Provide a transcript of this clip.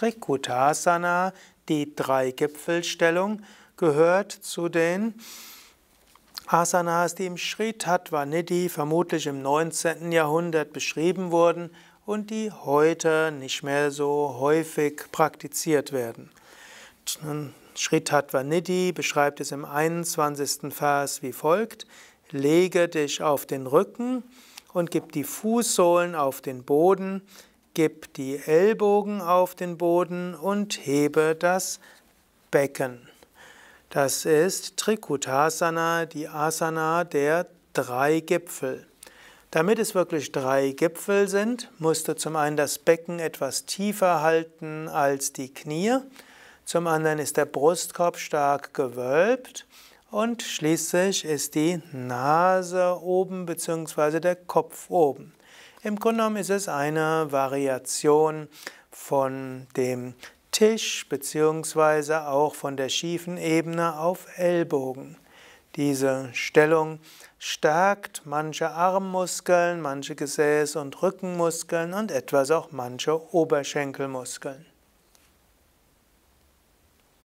Trikutasana, die Dreigipfelstellung, gehört zu den Asanas, die im Sri Tattva Nidhi vermutlich im 19. Jahrhundert beschrieben wurden und die heute nicht mehr so häufig praktiziert werden. Sri Tattva Nidhi beschreibt es im 21. Vers wie folgt: Lege dich auf den Rücken und gib die Fußsohlen auf den Boden, Gib die Ellbogen auf den Boden und hebe das Becken. Das ist Trikutasana, die Asana der drei Gipfel. Damit es wirklich drei Gipfel sind, musst du zum einen das Becken etwas tiefer halten als die Knie, zum anderen ist der Brustkorb stark gewölbt und schließlich ist die Nase oben bzw. der Kopf oben. Im Grunde genommen ist es eine Variation von dem Tisch bzw. auch von der schiefen Ebene auf Ellbogen. Diese Stellung stärkt manche Armmuskeln, manche Gesäß- und Rückenmuskeln und etwas auch manche Oberschenkelmuskeln.